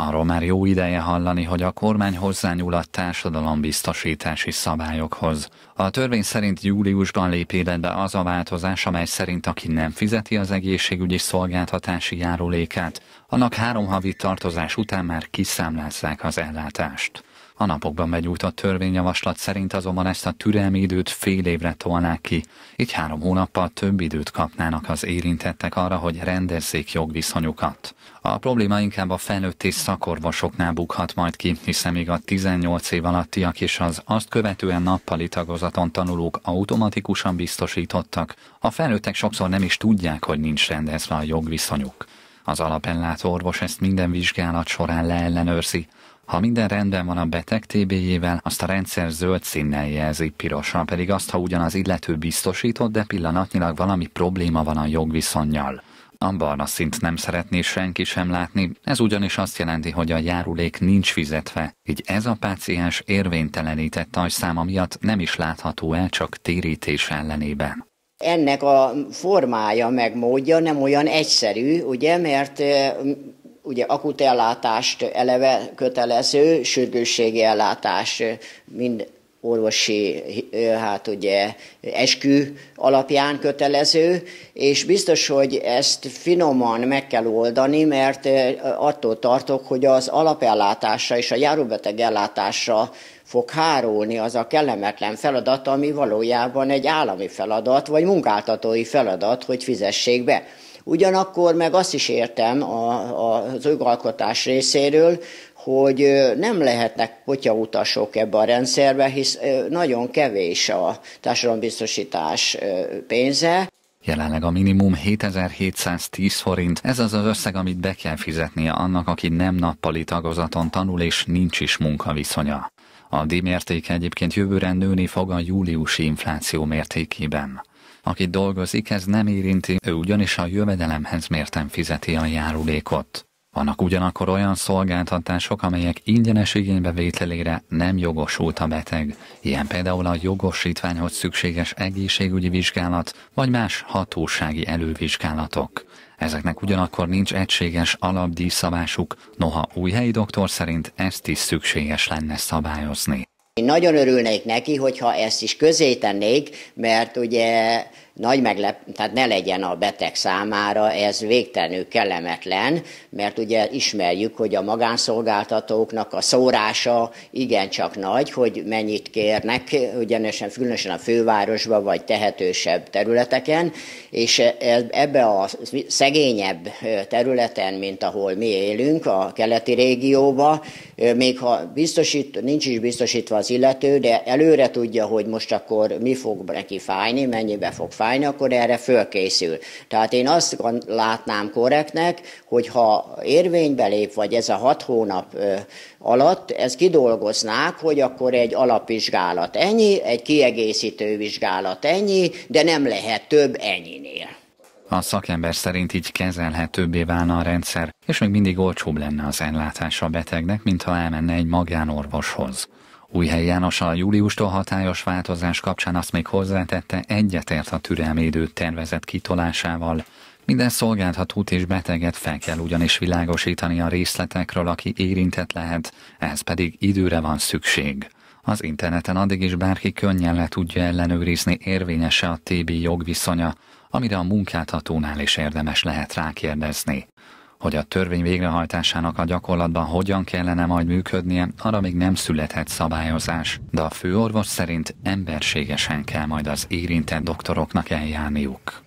Arról már jó ideje hallani, hogy a kormány hozzányúl a társadalombiztosítási szabályokhoz. A törvény szerint júliusban lép életbe az a változás, amely szerint aki nem fizeti az egészségügyi szolgáltatási járulékát, annak három havi tartozás után már kiszámlázzák az ellátást. A napokban begyújt a törvényjavaslat szerint azonban ezt a türelmi időt fél évre tolnák ki, így három hónappal több időt kapnának az érintettek arra, hogy rendezzék jogviszonyukat. A probléma inkább a felnőtt és szakorvosoknál bukhat majd ki, hiszen még a 18 év alattiak és az azt követően nappali tagozaton tanulók automatikusan biztosítottak, a felnőttek sokszor nem is tudják, hogy nincs rendezve a jogviszonyuk. Az alapellátó orvos ezt minden vizsgálat során leellenőrzi, ha minden rendben van a beteg TB-jével, azt a rendszer zöld színnel jelzi, pirosan pedig azt, ha ugyanaz illető biztosított, de pillanatnyilag valami probléma van a jogviszonnyal. A barna szint nem szeretné senki sem látni, ez ugyanis azt jelenti, hogy a járulék nincs fizetve, így ez a páciens érvénytelenített agyszáma miatt nem is látható el csak térítés ellenében. Ennek a formája meg módja nem olyan egyszerű, ugye, mert ugye akut ellátást eleve kötelező, sürgősségi ellátás mind orvosi, hát ugye eskü alapján kötelező, és biztos, hogy ezt finoman meg kell oldani, mert attól tartok, hogy az alapellátásra és a járóbeteg ellátásra fog hárulni az a kellemetlen feladat, ami valójában egy állami feladat, vagy munkáltatói feladat, hogy fizessék be. Ugyanakkor meg azt is értem a, a, az jogalkotás részéről, hogy nem lehetnek potyautasok ebbe a rendszerbe, hisz nagyon kevés a társadalombiztosítás pénze. Jelenleg a minimum 7710 forint, ez az az összeg, amit be kell fizetnie annak, aki nem nappali tagozaton tanul és nincs is munkaviszonya. A mértéke egyébként jövőre nőni fog a júliusi infláció mértékében. Aki dolgozik, ez nem érinti, ő ugyanis a jövedelemhez mérten fizeti a járulékot. Vannak ugyanakkor olyan szolgáltatások, amelyek ingyenes igénybevételére nem jogosult a beteg, ilyen például a jogosítványhoz szükséges egészségügyi vizsgálat vagy más hatósági elővizsgálatok. Ezeknek ugyanakkor nincs egységes alapdíjszabásuk, noha új helyi doktor szerint ezt is szükséges lenne szabályozni. Én nagyon örülnék neki, hogyha ezt is közé tennék, mert ugye nagy meglep, tehát ne legyen a beteg számára ez végtelenül kellemetlen, mert ugye ismerjük, hogy a magánszolgáltatóknak a szórása igencsak nagy, hogy mennyit kérnek, ugyanesen különösen a fővárosban vagy tehetősebb területeken, és e-, ebbe a szegényebb területen, mint ahol mi élünk, a keleti régióba, még ha biztosít, nincs is biztosítva az illető, de előre tudja, hogy most akkor mi fog neki fájni, mennyibe fog fájni, válni, akkor erre fölkészül. Tehát én azt látnám korrektnek, hogy ha érvénybe lép, vagy ez a hat hónap alatt, ezt kidolgoznák, hogy akkor egy alapvizsgálat ennyi, egy kiegészítő vizsgálat ennyi, de nem lehet több ennyinél. A szakember szerint így kezelhetőbbé válna a rendszer, és még mindig olcsóbb lenne az ellátása a betegnek, mint ha elmenne egy magánorvoshoz. Újhely János a júliustól hatályos változás kapcsán azt még hozzátette, egyetért a türelmi időt tervezett kitolásával. Minden szolgáltatót és beteget fel kell ugyanis világosítani a részletekről, aki érintett lehet, ehhez pedig időre van szükség. Az interneten addig is bárki könnyen le tudja ellenőrizni érvényese a TB jogviszonya, amire a munkáltatónál is érdemes lehet rákérdezni. Hogy a törvény végrehajtásának a gyakorlatban hogyan kellene majd működnie, arra még nem születhet szabályozás, de a főorvos szerint emberségesen kell majd az érintett doktoroknak eljárniuk.